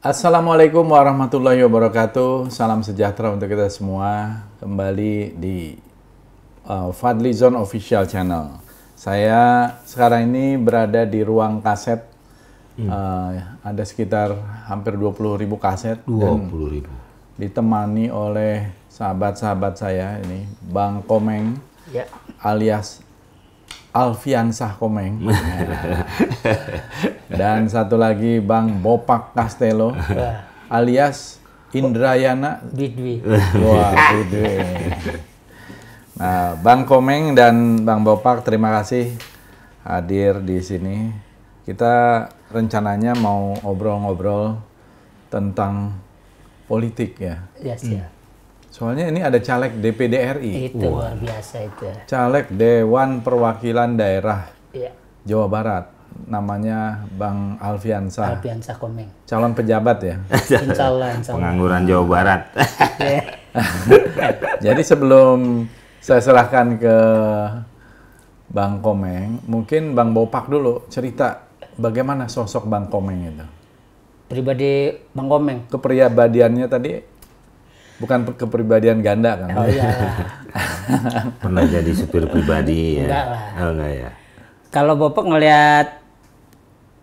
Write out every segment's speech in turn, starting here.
Assalamualaikum warahmatullahi wabarakatuh. Salam sejahtera untuk kita semua. Kembali di uh, Fadli Zone Official Channel. Saya sekarang ini berada di ruang kaset. Hmm. Uh, ada sekitar hampir ribu kaset. ribu. Ditemani oleh sahabat-sahabat saya ini, Bang Komeng, ya. alias Alfiansah Komeng. Dan satu lagi Bang Bopak Castello alias Indrayana Didwi. Wah, Didwi. Nah, Bang Komeng dan Bang Bopak terima kasih hadir di sini. Kita rencananya mau obrol ngobrol tentang politik ya. Yes, hmm. ya. Soalnya ini ada caleg DPD RI. Itu luar biasa itu. Caleg Dewan Perwakilan Daerah ya. Jawa Barat. Namanya Bang Alfiansa. Alfiansa Komeng. Calon pejabat ya. insya insya Pengangguran Jawa Barat. Iya. Jadi sebelum saya serahkan ke Bang Komeng, mungkin Bang Bopak dulu cerita bagaimana sosok Bang Komeng itu. Pribadi Bang Komeng. Kepribadiannya tadi Bukan kepribadian ganda kan? Oh iya. Pernah jadi supir pribadi ya? Enggak lah. Oh, enggak ya. Kalau Bapak ngelihat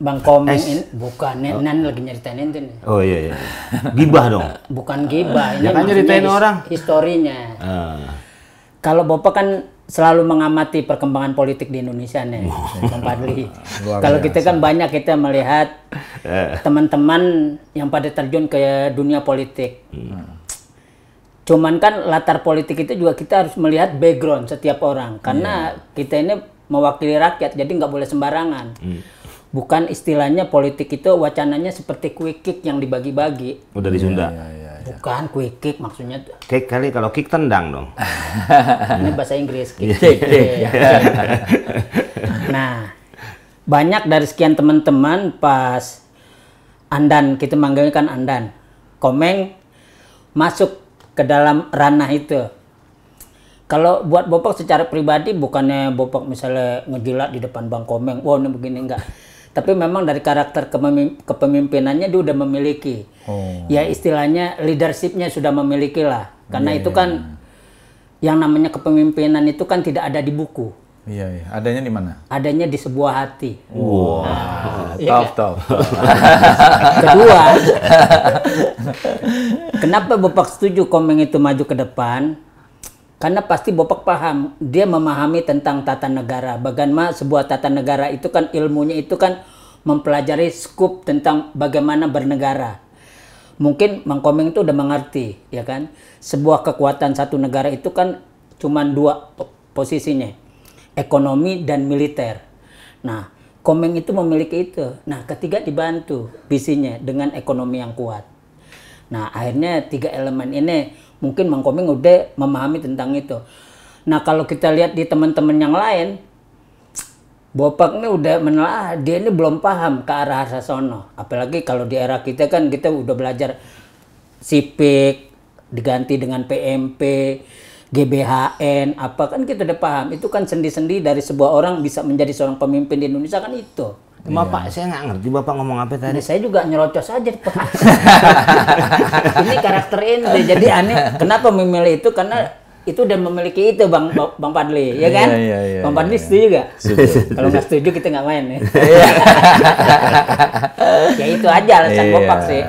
Bang Komeng ini bukan oh. Nan lagi nyeritain itu nih. Oh iya iya. Gibah dong. Bukan gibah, ini ya kan nyeritain his orang. Historinya. Uh. Kalau Bapak kan selalu mengamati perkembangan politik di Indonesia nih, Bang Padli. Kalau kita kan banyak kita melihat eh. teman-teman yang pada terjun ke dunia politik. Hmm. Cuman kan latar politik itu juga kita harus melihat background setiap orang karena yeah. kita ini mewakili rakyat jadi nggak boleh sembarangan. Mm. Bukan istilahnya politik itu wacananya seperti quick kick yang dibagi-bagi. Udah oh, di Sunda. Yeah, yeah, yeah, iya. Bukan quick kick maksudnya. Kick kali kalau kick tendang dong. ini bahasa Inggris kick. kick, kick. Iya, iya, nah, banyak dari sekian teman-teman pas Andan kita manggilnya kan Andan. Komeng masuk ke dalam ranah itu. Kalau buat Bopak secara pribadi bukannya Bopak misalnya ngejilat di depan Bang Komeng, wow ini begini enggak. Tapi memang dari karakter kepemimpinannya dia udah memiliki. Oh. Ya istilahnya leadershipnya sudah memiliki lah. Karena yeah. itu iya, kan iya. yang namanya kepemimpinan itu kan tidak ada di buku Iya, iya. Adanya di mana? Adanya di sebuah hati. Wow, nah, top, top. Kedua, kenapa Bapak setuju Komeng itu maju ke depan? Karena pasti Bapak paham, dia memahami tentang tata negara. Bagaimana sebuah tata negara itu kan ilmunya itu kan mempelajari skup tentang bagaimana bernegara. Mungkin Mang Komeng itu udah mengerti, ya kan? Sebuah kekuatan satu negara itu kan cuma dua posisinya ekonomi dan militer. Nah, Komeng itu memiliki itu. Nah, ketiga dibantu visinya dengan ekonomi yang kuat. Nah, akhirnya tiga elemen ini mungkin Mang Komeng udah memahami tentang itu. Nah, kalau kita lihat di teman-teman yang lain, Bopak ini udah menelaah, dia ini belum paham ke arah Sasono. Apalagi kalau di era kita kan kita udah belajar sipik diganti dengan PMP, GBHN apa kan kita udah paham itu kan sendi-sendi dari sebuah orang bisa menjadi seorang pemimpin di Indonesia kan itu Cuma iya. Pak, saya nggak ngerti Bapak ngomong apa tadi. Nah, saya juga nyerocos aja, Pak. ini karakter ini, jadi aneh. Kenapa memilih itu? Karena itu udah memiliki itu Bang Bang Padli, ya iya, kan? Iya, iya, iya, Bang Padli iya. setuju nggak? Kalau nggak setuju kita nggak main ya. Iya. ya itu aja alasan iya. bopak sih.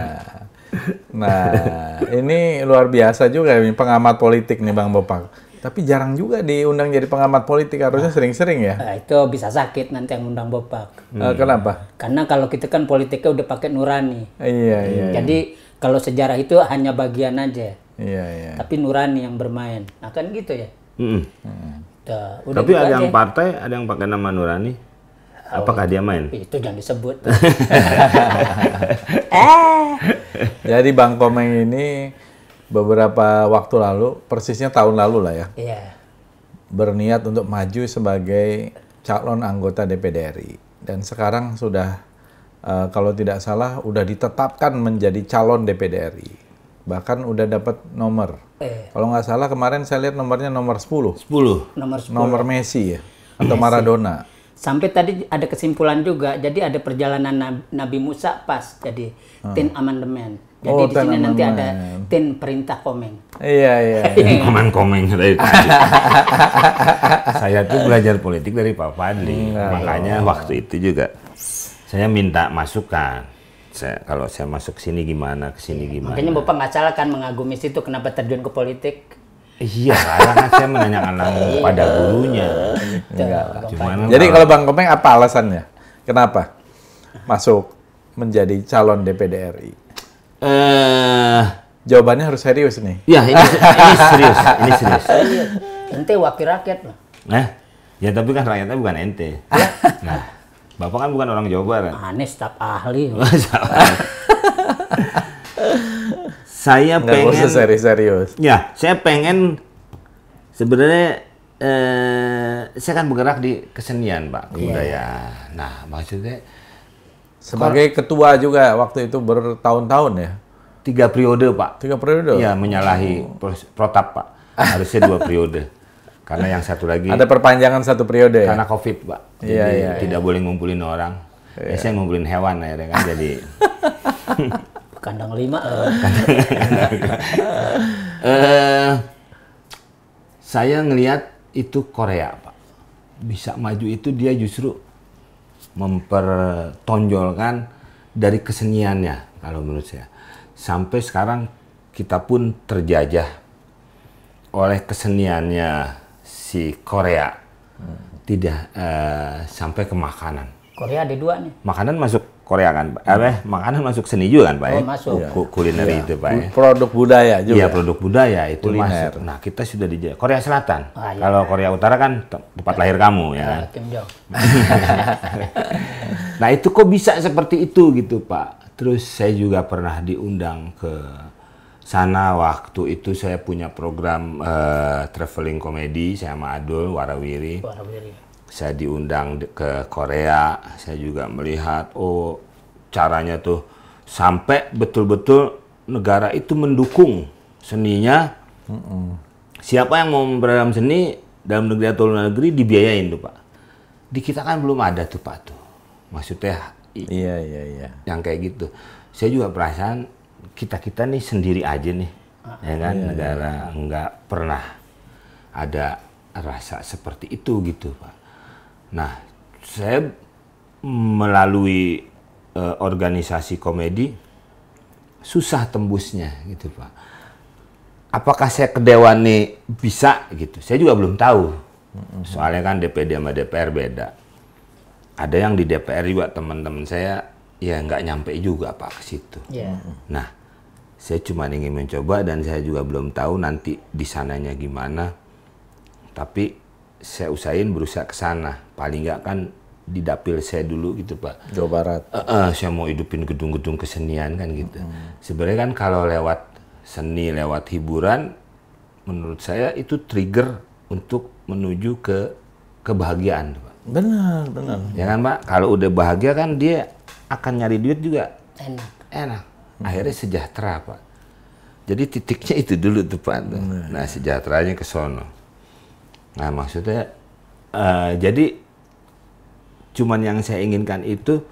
Nah, ini luar biasa juga ini pengamat politik nih Bang Bopak. Tapi jarang juga diundang jadi pengamat politik, harusnya sering-sering ya. Nah, itu bisa sakit nanti yang undang Bopak. Hmm. Eh, kenapa? Karena kalau kita kan politiknya udah pakai nurani. Iya, iya, iya. Jadi kalau sejarah itu hanya bagian aja. Iya, iya. Tapi nurani yang bermain. Nah, kan gitu ya. Mm -mm. Tuh, udah Tapi gitu ada aja. yang partai, ada yang pakai nama nurani. Oh, Apakah dia main? Itu jangan disebut. Eh. Jadi Bang Komeng ini beberapa waktu lalu, persisnya tahun lalu lah ya, Iya. berniat untuk maju sebagai calon anggota DPD RI. Dan sekarang sudah, uh, kalau tidak salah, udah ditetapkan menjadi calon DPD RI. Bahkan udah dapat nomor. Eh. Kalau nggak salah kemarin saya lihat nomornya nomor 10. 10? Nomor 10. Nomor Messi ya? Atau Messi. Maradona. Sampai tadi ada kesimpulan juga, jadi ada perjalanan Nabi Musa pas jadi hmm. tin amandemen. Jadi oh, di sini amandemen. nanti ada tin perintah komeng. Iya iya. komen komeng komeng dari tadi. saya tuh belajar politik dari Pak Fadli, hmm, iya. makanya oh. waktu itu juga saya minta masukan saya kalau saya masuk sini gimana ke sini iya. gimana makanya bapak nggak salah kan mengagumi situ kenapa terjun ke politik Iya, karena saya menanyakan langsung iya. pada gurunya. Enggak iya. Jadi kalau Bang Komeng apa alasannya? Kenapa masuk menjadi calon DPD RI? Eh, uh, jawabannya harus serius nih. Iya, ini, ini serius, ini serius. Ente wakil rakyat lah. Nah, ya tapi kan rakyatnya bukan ente. Iya. nah, Bapak kan bukan orang Jawa Barat. Aneh staf ahli. saya Nggak pengen usah seri serius. Ya, saya pengen sebenarnya eh, saya kan bergerak di kesenian, Pak, iya. kebudayaan. Yeah. Nah, maksudnya sebagai kor- ketua juga waktu itu bertahun-tahun ya. Tiga periode, Pak. Tiga periode. ya menyalahi oh. protap, Pak. Harusnya dua periode. Karena yang satu lagi ada perpanjangan satu periode. Ya? Karena ya? Covid, Pak. Jadi yeah, yeah, tidak yeah. boleh ngumpulin orang. Yeah. Ya, saya ngumpulin hewan akhirnya kan jadi kandang lima Eh, uh, saya ngelihat itu Korea pak bisa maju itu dia justru mempertonjolkan dari keseniannya kalau menurut saya sampai sekarang kita pun terjajah oleh keseniannya si Korea hmm. tidak uh, sampai ke makanan Korea ada dua nih makanan masuk Korea kan, Eh, makanan masuk seni juga kan, Pak. Ya? Oh, masuk. Ya. kuliner ya. itu, Pak. Ya? Produk budaya juga. Iya, produk budaya itu kuliner. masuk. Nah, kita sudah di Korea Selatan. Ah, iya. Kalau Korea Utara kan tempat lahir kamu ya. Iya, kan? Kim Jong. nah, itu kok bisa seperti itu gitu, Pak. Terus saya juga pernah diundang ke sana waktu itu saya punya program uh, traveling komedi saya sama Adul Warawiri. Warawiri saya diundang ke Korea, saya juga melihat oh caranya tuh sampai betul-betul negara itu mendukung seninya. Mm -mm. Siapa yang mau memperdalam seni dalam negeri atau luar negeri dibiayain tuh pak. Di kita kan belum ada tuh pak tuh. Maksudnya iya iya iya. Yang kayak gitu. Saya juga perasaan kita kita nih sendiri aja nih, ah, ya kan iya, iya. negara iya. nggak pernah ada rasa seperti itu gitu pak Nah, saya melalui uh, organisasi komedi susah tembusnya gitu pak. Apakah saya ke dewan nih bisa gitu? Saya juga belum tahu. Soalnya kan DPD sama DPR beda. Ada yang di DPR juga teman-teman saya ya nggak nyampe juga pak ke situ. Yeah. Nah, saya cuma ingin mencoba dan saya juga belum tahu nanti di sananya gimana. Tapi saya usahain berusaha ke sana paling nggak kan di dapil saya dulu gitu pak Jawa Barat uh, uh, saya mau hidupin gedung-gedung kesenian kan gitu hmm. sebenarnya kan kalau lewat seni lewat hiburan menurut saya itu trigger untuk menuju ke kebahagiaan pak benar benar ya kan pak kalau udah bahagia kan dia akan nyari duit juga enak enak akhirnya sejahtera pak jadi titiknya itu dulu tuh pak nah sejahteranya ke sono nah maksudnya uh, jadi cuman yang saya inginkan itu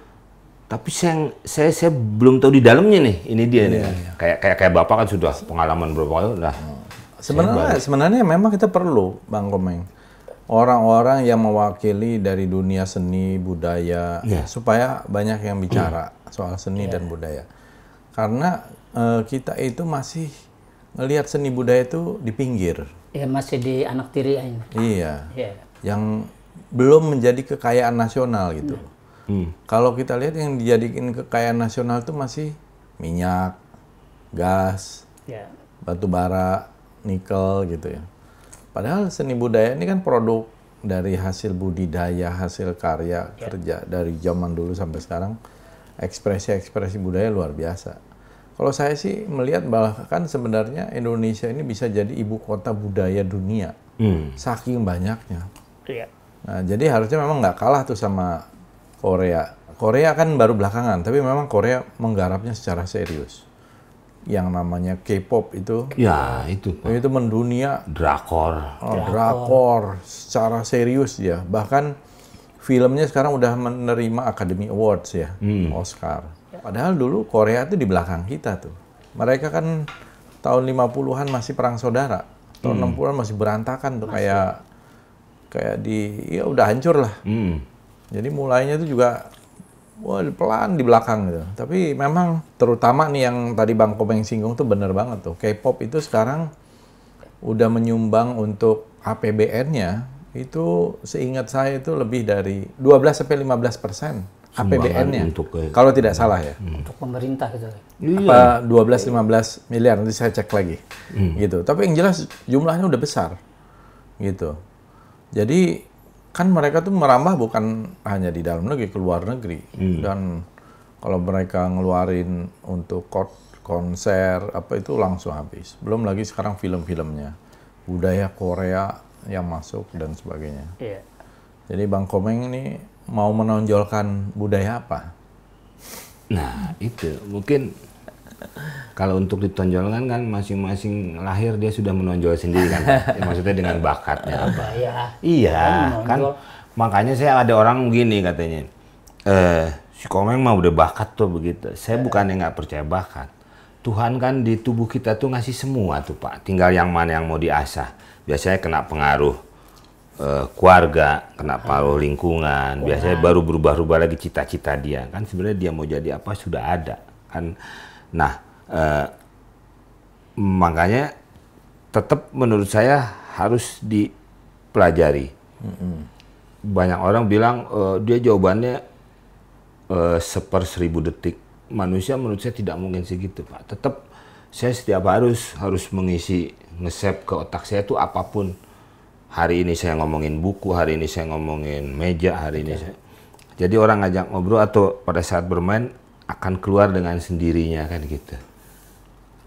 tapi saya saya, saya belum tahu di dalamnya nih ini dia yeah, nih yeah. Iya. kayak kayak kayak bapak kan sudah pengalaman berapa kali nah sebenarnya sebenarnya memang kita perlu bang Komeng orang-orang yang mewakili dari dunia seni budaya yeah. supaya banyak yang bicara hmm. soal seni yeah. dan budaya karena uh, kita itu masih melihat seni budaya itu di pinggir ya masih di anak tiri aja iya yeah. yang belum menjadi kekayaan nasional gitu. Iya. Hmm. Kalau kita lihat yang dijadikan kekayaan nasional itu masih minyak, gas, yeah. batu bara, nikel gitu ya. Padahal seni budaya ini kan produk dari hasil budidaya, hasil karya yeah. kerja dari zaman dulu sampai sekarang ekspresi-ekspresi budaya luar biasa. Kalau saya sih melihat bahkan sebenarnya Indonesia ini bisa jadi ibu kota budaya dunia, hmm. saking banyaknya. Yeah. Nah, jadi harusnya memang nggak kalah tuh sama Korea. Korea kan baru belakangan, tapi memang Korea menggarapnya secara serius. Yang namanya K-pop itu, ya itu Pak. itu mendunia. Drakor. Oh, drakor. secara serius ya. Bahkan filmnya sekarang udah menerima Academy Awards ya, hmm. Oscar. Padahal dulu Korea itu di belakang kita tuh. Mereka kan tahun 50-an masih perang saudara. Tahun hmm. 60-an masih berantakan tuh masih. kayak kayak di ya udah hancur lah. Hmm. Jadi mulainya itu juga wah pelan di belakang gitu. Tapi memang terutama nih yang tadi Bang Komeng singgung tuh bener banget tuh. K-pop itu sekarang udah menyumbang untuk APBN-nya itu seingat saya itu lebih dari 12 sampai 15 persen APBN-nya. Kalau tidak salah ya. Hmm. Untuk pemerintah gitu. Apa 12 iya. 15 miliar nanti saya cek lagi. Hmm. Gitu. Tapi yang jelas jumlahnya udah besar. Gitu. Jadi kan mereka tuh merambah bukan hanya di dalam negeri, ke luar negeri. Hmm. Dan kalau mereka ngeluarin untuk konser apa itu langsung habis. Belum lagi sekarang film-filmnya, budaya Korea yang masuk dan sebagainya. Yeah. Jadi Bang Komeng ini mau menonjolkan budaya apa? Nah itu mungkin kalau untuk ditonjolkan kan masing-masing lahir dia sudah menonjol sendiri kan. ya, maksudnya dengan bakatnya iya, apa. Ya, iya, kan, kan makanya saya ada orang gini katanya. Eh, si Komeng mah udah bakat tuh begitu. Saya eh. bukan yang nggak percaya bakat. Tuhan kan di tubuh kita tuh ngasih semua tuh Pak. Tinggal yang mana yang mau diasah. Biasanya kena pengaruh eh, keluarga, kena ah. pengaruh lingkungan, biasanya baru berubah-ubah lagi cita-cita dia. Kan sebenarnya dia mau jadi apa sudah ada. Kan Nah, eh, makanya tetap menurut saya harus dipelajari. Mm -hmm. Banyak orang bilang eh, dia jawabannya eh, seper seribu detik. Manusia menurut saya tidak mungkin segitu, Pak. Tetap saya setiap harus harus mengisi ngesep ke otak saya itu apapun. Hari ini saya ngomongin buku, hari ini saya ngomongin meja, hari ini saya. Jadi orang ngajak ngobrol atau pada saat bermain akan keluar dengan sendirinya kan gitu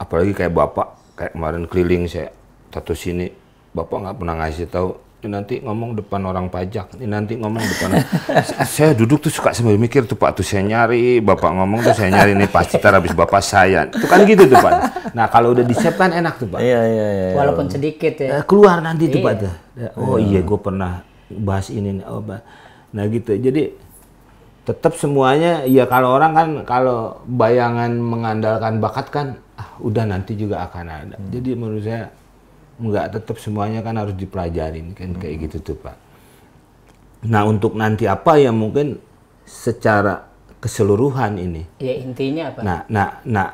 apalagi kayak bapak kayak kemarin keliling saya tato sini bapak nggak pernah ngasih tahu ini nanti ngomong depan orang pajak, ini nanti ngomong depan. saya duduk tuh suka sambil mikir tuh Pak tuh saya nyari, Bapak ngomong tuh saya nyari nih pasti tar habis Bapak saya. Itu kan gitu tuh Pak. Nah, kalau udah disiapkan enak tuh Pak. Iya, iya, iya. iya. Walaupun sedikit ya. Eh, keluar nanti iya. tuh Pak iya. tuh. Oh iya, gue pernah bahas ini nih. Oh, pak. Nah gitu. Jadi tetap semuanya ya kalau orang kan kalau bayangan mengandalkan bakat kan ah, udah nanti juga akan ada hmm. jadi menurut saya nggak tetap semuanya kan harus dipelajarin kan hmm. kayak gitu tuh pak nah untuk nanti apa ya mungkin secara keseluruhan ini ya intinya apa nah nah nah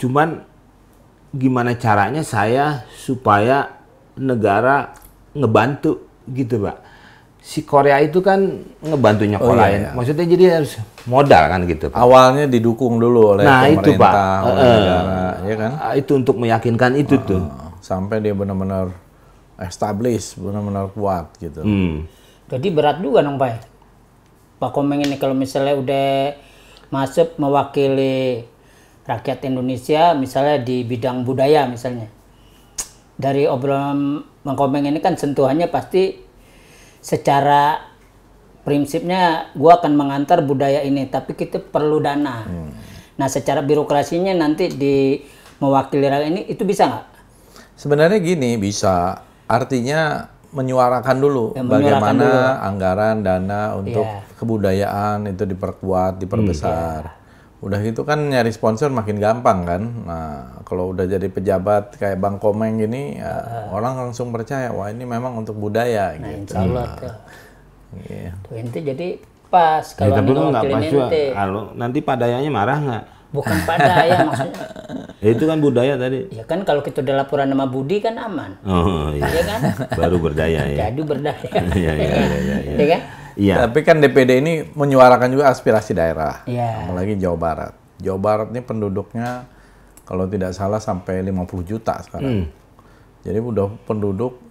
cuman gimana caranya saya supaya negara ngebantu gitu pak si Korea itu kan ngebantu nyokolain. Oh, iya, iya. Maksudnya jadi harus modal kan gitu. Pak. Awalnya didukung dulu oleh nah, pemerintah, itu, Pak. oleh uh, negara, ya kan? Ah, itu untuk meyakinkan itu uh, tuh. Sampai dia benar-benar establish, benar-benar kuat gitu. Hmm. Jadi berat juga dong, Pak. Pak Komeng ini kalau misalnya udah masuk mewakili rakyat Indonesia misalnya di bidang budaya misalnya. Dari obrolan Bang Komeng ini kan sentuhannya pasti secara prinsipnya gue akan mengantar budaya ini, tapi kita perlu dana. Hmm. Nah, secara birokrasinya nanti di mewakili rakyat ini itu bisa nggak? Sebenarnya gini bisa. Artinya menyuarakan dulu ya, bagaimana dulu. anggaran dana untuk yeah. kebudayaan itu diperkuat, diperbesar. Hmm, iya. yeah. Udah gitu kan nyari sponsor makin gampang kan. Nah, kalau udah jadi pejabat kayak Bang Komeng gini, ya uh, orang langsung percaya, wah ini memang untuk budaya nah, gitu. Insya Allah nah. tuh. Yeah. Tuh, inti jadi pas kalau ya, tapi nggak pas juga. Kalau nanti padayanya marah nggak? Bukan padaya maksudnya. Ya, itu kan budaya tadi. Ya kan kalau kita udah laporan nama Budi kan aman. Oh iya. Ya kan? Baru berdaya ya. Jadi berdaya. Iya iya iya. Ya, ya, ya, ya. ya kan? Iya. Tapi kan DPD ini menyuarakan juga aspirasi daerah. Iya. Apalagi Jawa Barat. Jawa Barat ini penduduknya kalau tidak salah sampai 50 juta sekarang. Hmm. Jadi udah penduduk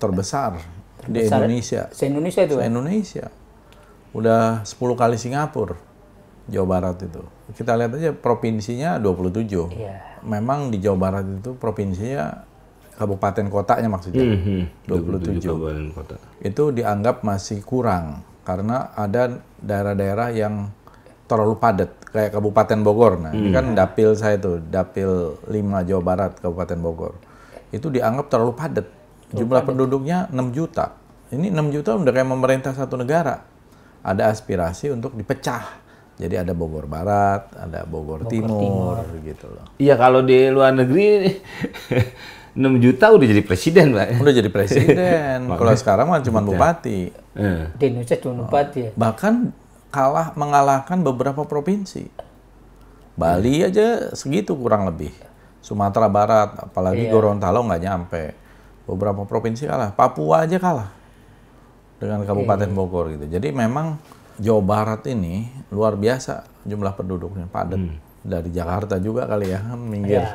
terbesar, terbesar di ya? Indonesia. Se-Indonesia itu? Ya? Se-Indonesia. Udah 10 kali Singapura, Jawa Barat itu. Kita lihat aja provinsinya 27. Iya. Memang di Jawa Barat itu provinsinya kabupaten kotanya maksudnya. Mm hmm. 27, hmm. kota. Itu dianggap masih kurang karena ada daerah-daerah yang terlalu padat kayak Kabupaten Bogor. Nah, hmm. ini kan dapil saya itu, dapil 5 Jawa Barat Kabupaten Bogor. Itu dianggap terlalu padat. Jumlah padet. penduduknya 6 juta. Ini 6 juta udah kayak memerintah satu negara. Ada aspirasi untuk dipecah. Jadi ada Bogor Barat, ada Bogor, Bogor Timur, Timur gitu loh. Iya, kalau di luar negeri 6 juta udah jadi presiden, Pak. Udah jadi presiden. Kalau sekarang mah cuma iya. bupati. Di Indonesia cuma bupati ya? Bahkan kalah mengalahkan beberapa provinsi. Bali iya. aja segitu kurang lebih. Sumatera Barat, apalagi iya. Gorontalo nggak nyampe. Beberapa provinsi kalah. Papua aja kalah dengan Kabupaten Bogor gitu. Jadi memang Jawa Barat ini luar biasa jumlah penduduknya padat. Hmm. Dari Jakarta juga kali ya, minggir. Ya,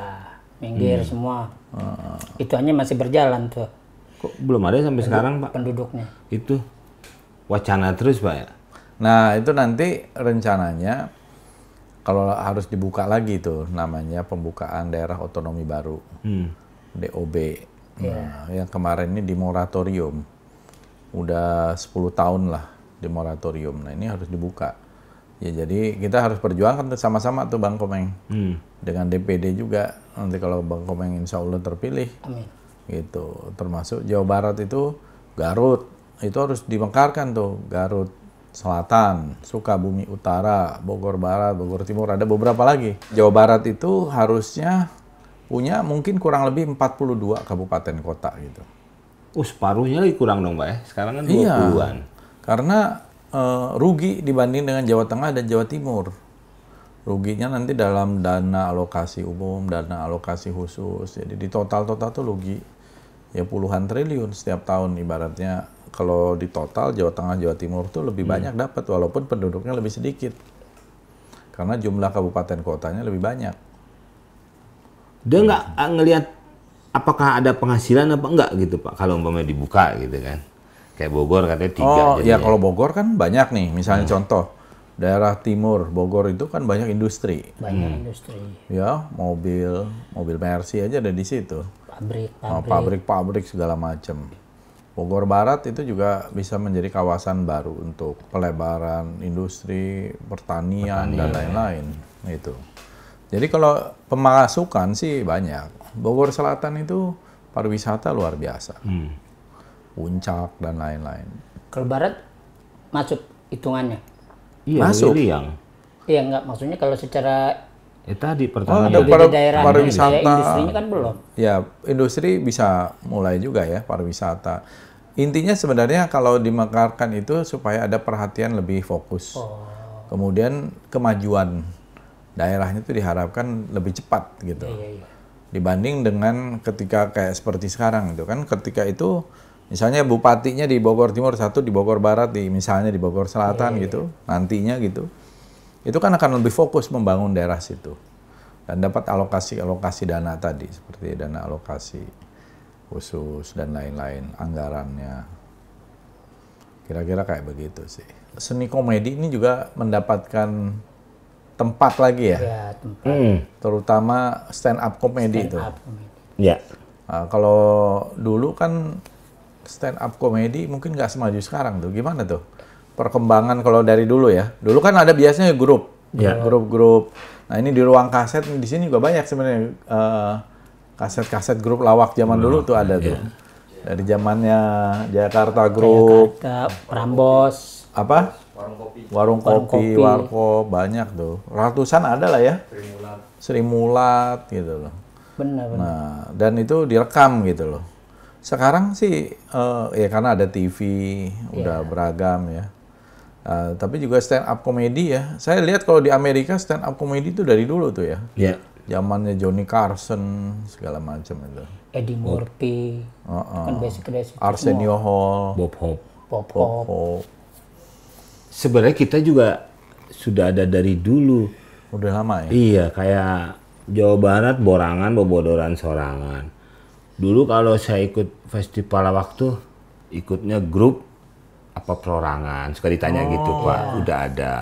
minggir hmm. semua. Uh, itu hanya masih berjalan tuh. Kok belum ada sampai Penduduk, sekarang, Pak? Penduduknya. Itu wacana terus, Pak ya. Nah, itu nanti rencananya kalau harus dibuka lagi tuh namanya pembukaan daerah otonomi baru. Hmm. DOB. Yeah. Iya. yang kemarin ini di moratorium. Udah 10 tahun lah di moratorium. Nah, ini harus dibuka Ya jadi kita harus perjuangkan sama-sama tuh Bang Komeng hmm. dengan DPD juga nanti kalau Bang Komeng Insya Allah terpilih, Amin. gitu termasuk Jawa Barat itu Garut itu harus dibengkarkan tuh Garut Selatan, Sukabumi Utara, Bogor Barat, Bogor Timur ada beberapa lagi. Jawa Barat itu harusnya punya mungkin kurang lebih 42 kabupaten kota gitu. Oh separuhnya kurang dong Pak ya, sekarang kan 20-an. Iya, karena uh, rugi dibanding dengan Jawa Tengah dan Jawa Timur. Ruginya nanti dalam dana alokasi umum, dana alokasi khusus. Jadi di total-total tuh rugi ya puluhan triliun setiap tahun ibaratnya kalau di total Jawa Tengah Jawa Timur tuh lebih hmm. banyak dapat walaupun penduduknya lebih sedikit karena jumlah kabupaten kotanya lebih banyak dia nggak ah, ngelihat apakah ada penghasilan apa enggak gitu pak kalau umpamanya dibuka gitu kan Kayak Bogor katanya tiga. Oh jadinya. ya kalau Bogor kan banyak nih. Misalnya hmm. contoh daerah timur Bogor itu kan banyak industri. Banyak hmm. industri. Ya mobil mobil Mercy aja ada di situ. Pabrik oh, pabrik. Pabrik pabrik segala macam. Bogor Barat itu juga bisa menjadi kawasan baru untuk pelebaran industri, pertanian, pertanian dan ya. lain-lain ya. itu. Jadi kalau pemasukan sih banyak. Bogor Selatan itu pariwisata luar biasa. Hmm puncak dan lain-lain. Kalau barat masuk hitungannya? Iya, masuk. Yang. Iya nggak maksudnya kalau secara Ya tadi pertanyaan. Oh, ada daerah pariwisata. Ya, industrinya kan belum. Ya, industri bisa mulai juga ya pariwisata. Intinya sebenarnya kalau dimekarkan itu supaya ada perhatian lebih fokus. Oh. Kemudian kemajuan daerahnya itu diharapkan lebih cepat gitu. Ya, ya, ya. Dibanding dengan ketika kayak seperti sekarang itu kan ketika itu Misalnya bupatinya di Bogor Timur satu, di Bogor Barat, di misalnya di Bogor Selatan yeah. Iya, gitu, iya. nantinya gitu. Itu kan akan lebih fokus membangun daerah situ. Dan dapat alokasi-alokasi dana tadi, seperti dana alokasi khusus dan lain-lain, anggarannya. Kira-kira kayak begitu sih. Seni komedi ini juga mendapatkan tempat lagi ya. ya tempat. Hmm. Terutama stand up komedi itu. Ya. Nah, kalau dulu kan stand up komedi mungkin nggak semaju sekarang tuh. Gimana tuh? Perkembangan kalau dari dulu ya. Dulu kan ada biasanya grup, ya. grup-grup. Nah ini di ruang kaset di sini juga banyak sebenarnya uh, kaset-kaset grup lawak zaman dulu tuh ada tuh. Yeah. Dari zamannya Jakarta Group, Jakarta, Prambos, apa? Warung kopi. Warung kopi, warung kopi. warko banyak tuh. Ratusan ada lah ya. Serimulat Mulat. Mulat gitu loh. Benar, benar. Nah, dan itu direkam gitu loh. Sekarang sih uh, ya karena ada TV yeah. udah iya. beragam ya. Uh, tapi juga stand up komedi ya. Saya lihat kalau di Amerika stand up komedi itu dari dulu tuh ya. Iya. Yeah. Zamannya Johnny Carson segala macam itu. Eddie Murphy. Uh -uh. Kan basic basic Arsenio Hall. Bob Hope. Bob, Hope. Bob Hope. Sebenarnya kita juga sudah ada dari dulu. Udah lama ya? Iya, kayak Jawa Barat borangan, bobodoran sorangan dulu kalau saya ikut festival waktu ikutnya grup apa perorangan suka ditanya oh, gitu pak yeah. udah ada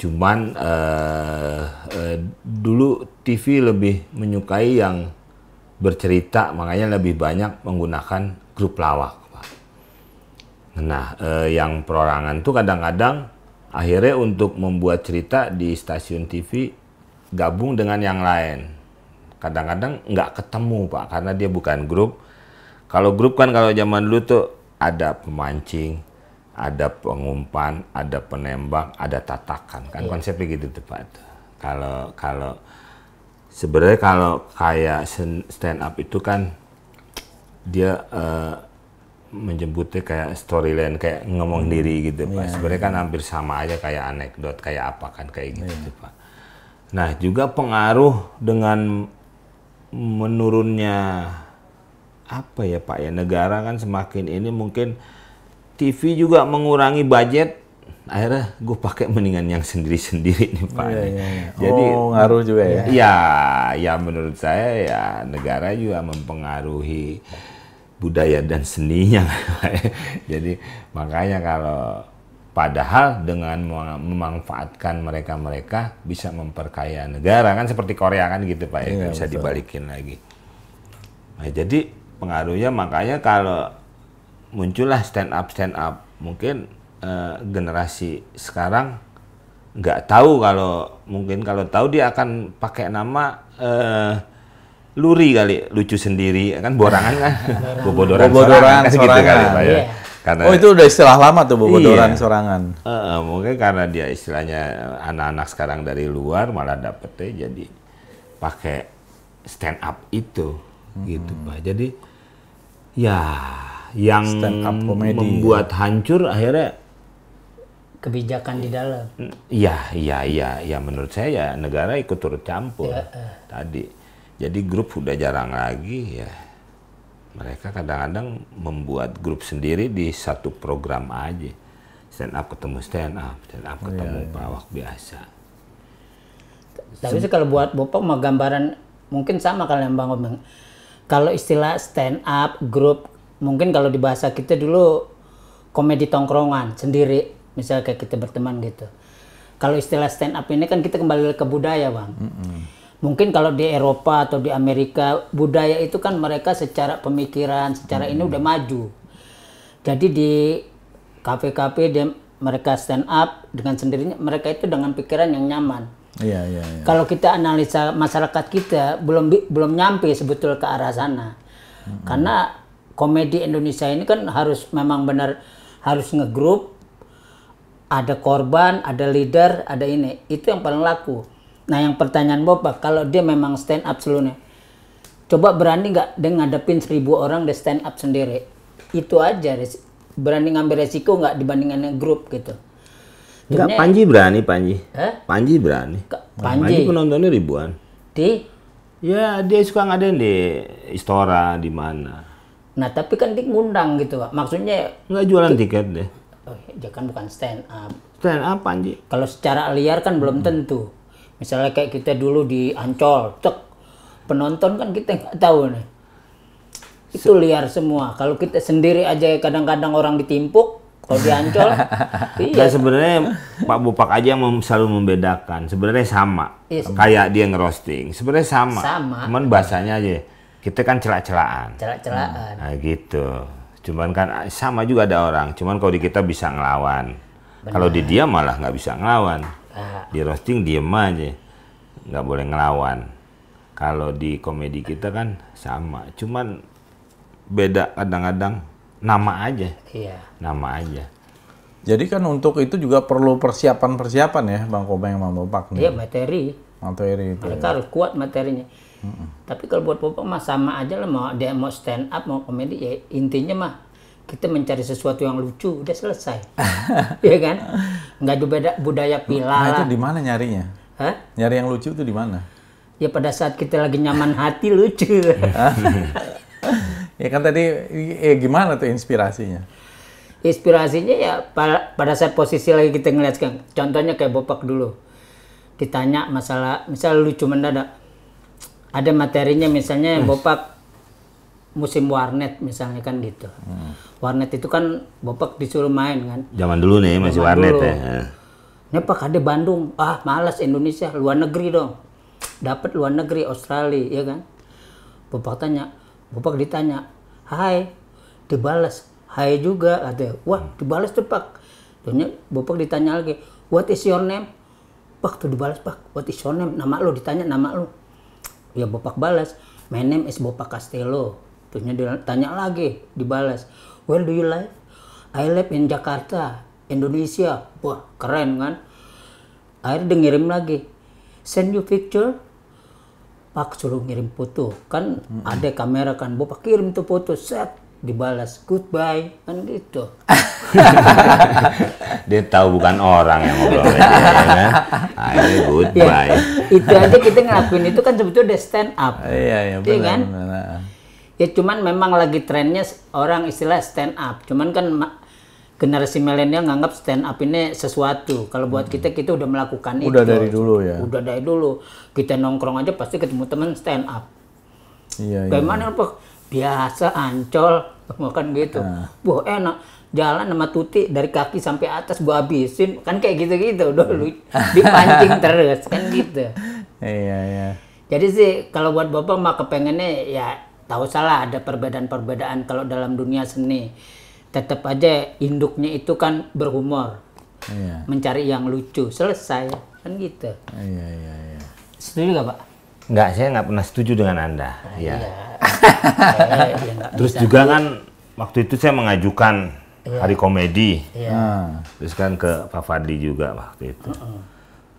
cuman uh, uh, dulu TV lebih menyukai yang bercerita makanya lebih banyak menggunakan grup lawak pak nah uh, yang perorangan tuh kadang-kadang akhirnya untuk membuat cerita di stasiun TV gabung dengan yang lain kadang-kadang nggak ketemu pak karena dia bukan grup kalau grup kan kalau zaman dulu tuh ada pemancing ada pengumpan ada penembak ada tatakan kan yeah. konsepnya gitu tuh pak kalau kalau sebenarnya kalau kayak stand up itu kan dia uh, menjemputnya kayak storyline kayak ngomong hmm. diri gitu pak yeah. sebenarnya kan iya. hampir sama aja kayak anekdot kayak apa kan kayak gitu yeah. tuh pak nah juga pengaruh dengan menurunnya apa ya Pak ya negara kan semakin ini mungkin TV juga mengurangi budget akhirnya gue pakai mendingan yang sendiri-sendiri nih Pak. iya, iya, iya. Jadi oh, ngaruh juga ya. Ya, ya menurut saya ya negara juga mempengaruhi budaya dan seninya. Ya. Jadi makanya kalau Padahal dengan memanfaatkan mereka-mereka bisa memperkaya negara kan seperti Korea kan gitu Pak ya, ya bisa betul. dibalikin lagi. Nah, jadi pengaruhnya makanya kalau muncullah stand up stand up mungkin eh, generasi sekarang nggak tahu kalau mungkin kalau tahu dia akan pakai nama eh, Luri kali lucu sendiri kan borangan kan bobodoran bobodoran, kan, gitu kali kan. Pak ya. Yeah karena oh itu udah istilah lama tuh bobodoran iya. sorangan uh, uh, mungkin karena dia istilahnya anak-anak sekarang dari luar malah dapetnya jadi pakai stand up itu hmm. gitu pak jadi ya yang stand up comedy. membuat hancur akhirnya kebijakan di dalam iya iya iya ya menurut saya ya negara ikut turut campur ya, uh. tadi jadi grup udah jarang lagi ya mereka kadang-kadang membuat grup sendiri di satu program aja stand up ketemu stand up stand up oh, ketemu oh, iya, iya. biasa tapi sih kalau buat bapak mau gambaran mungkin sama kalau yang bang Omeng. kalau istilah stand up grup mungkin kalau di bahasa kita dulu komedi tongkrongan sendiri misalnya kayak kita berteman gitu kalau istilah stand up ini kan kita kembali ke budaya bang mm -hmm mungkin kalau di Eropa atau di Amerika budaya itu kan mereka secara pemikiran secara hmm. ini udah maju jadi di kafe-kafe mereka stand up dengan sendirinya mereka itu dengan pikiran yang nyaman iya, iya, iya. kalau kita analisa masyarakat kita belum belum nyampe sebetulnya ke arah sana hmm. karena komedi Indonesia ini kan harus memang benar harus ngegrup ada korban ada leader ada ini itu yang paling laku Nah yang pertanyaan Bapak, kalau dia memang stand up seluruhnya, coba berani nggak dia ngadepin seribu orang dia stand up sendiri? Itu aja, berani ngambil resiko nggak dibandingkan grup gitu. Enggak, Panji berani, Panji. Eh? Panji berani. Panji. Panji penontonnya ribuan. Di? Ya, dia suka ngadain di Istora, di mana. Nah, tapi kan dia ngundang gitu, Pak. Maksudnya... Nggak jualan tiket deh. Oh, ya kan bukan stand up. Stand up, Panji. Kalau secara liar kan belum hmm. tentu. Misalnya kayak kita dulu di Ancol, cek penonton kan kita nggak tahu nih. Itu liar semua. Kalau kita sendiri aja kadang-kadang orang ditimpuk, kalau di Ancol, iya. sebenarnya Pak Bupak aja yang selalu membedakan. Sebenarnya sama. Iya, kayak dia ngerosting. sebenarnya sama. Sama. Cuman bahasanya aja. Kita kan celak-celaan. Celak-celaan. Hmm. Nah gitu. Cuman kan sama juga ada orang. Cuman kalau di kita bisa ngelawan. Kalau di dia malah nggak bisa ngelawan. Iya. Di roasting diem aja, nggak boleh ngelawan. Kalau di komedi kita kan sama, cuman beda kadang-kadang nama aja. Iya. Nama aja. Jadi kan untuk itu juga perlu persiapan-persiapan ya Bang yang sama Bapak. Iya, materi. Materi itu. Mereka ya. harus kuat materinya. Mm-mm. Tapi kalau buat Bapak mah sama aja lah mau dia mau stand up mau komedi ya intinya mah kita mencari sesuatu yang lucu udah selesai. Iya kan? nggak ada beda budaya pila. Nah, itu di mana nyarinya? Hah? Nyari yang lucu itu di mana? Ya pada saat kita lagi nyaman hati lucu. ya kan tadi ya gimana tuh inspirasinya? Inspirasinya ya pada saat posisi lagi kita ngeliat kan. Contohnya kayak Bopak dulu. Ditanya masalah, misal lucu mendadak. Ada materinya misalnya yang Bopak musim warnet misalnya kan gitu. Hmm. Warnet itu kan bapak disuruh main kan. Zaman dulu nih masih Zaman warnet dulu. ya. Ini Pak ada Bandung, ah malas Indonesia, luar negeri dong. Dapat luar negeri Australia ya kan. Bapak tanya, bapak ditanya, hai, dibalas, hai juga ada, Wah hmm. dibalas tuh Pak. Tanya, bapak ditanya lagi, what is your name? Pak tuh dibalas Pak, what is your name? Nama lu ditanya nama lu. Ya bapak balas, my name is Bapak Castello Terusnya tanya lagi, dibalas. Where do you live? I live in Jakarta, Indonesia. Wah, keren kan? Akhirnya dia ngirim lagi. Send you picture? Pak suruh ngirim foto. Kan mm -hmm. ada kamera kan. Bapak kirim tuh foto. Set, dibalas goodbye kan gitu dia tahu bukan orang yang ngobrol dia, ya, kan? Ah, goodbye ya, itu aja kita ngelakuin itu kan sebetulnya udah stand up iya iya Iya kan? benar ya cuman memang lagi trennya orang istilah stand up cuman kan generasi milenial nganggap stand up ini sesuatu. Kalau buat hmm. kita kita udah melakukan udah itu. Udah dari dulu ya. Udah dari dulu. Kita nongkrong aja pasti ketemu teman stand up. Iya. iya. iya. Pak? Biasa ancol makan gitu. Nah. Wah enak. Jalan sama Tuti dari kaki sampai atas gua habisin kan kayak gitu-gitu Udah dulu hmm. dipancing terus kan gitu. Iya iya. Jadi sih kalau buat bapak mah kepengennya ya tahu salah ada perbedaan-perbedaan kalau dalam dunia seni tetap aja induknya itu kan berhumor iya. mencari yang lucu selesai kan gitu iya iya iya setuju gak pak Enggak, saya nggak pernah setuju dengan anda nah, ya, iya. iya. eh, iya, terus bisa. juga kan waktu itu saya mengajukan iya. hari komedi iya. Ah. terus kan ke Pak Fadli juga waktu itu uh -uh.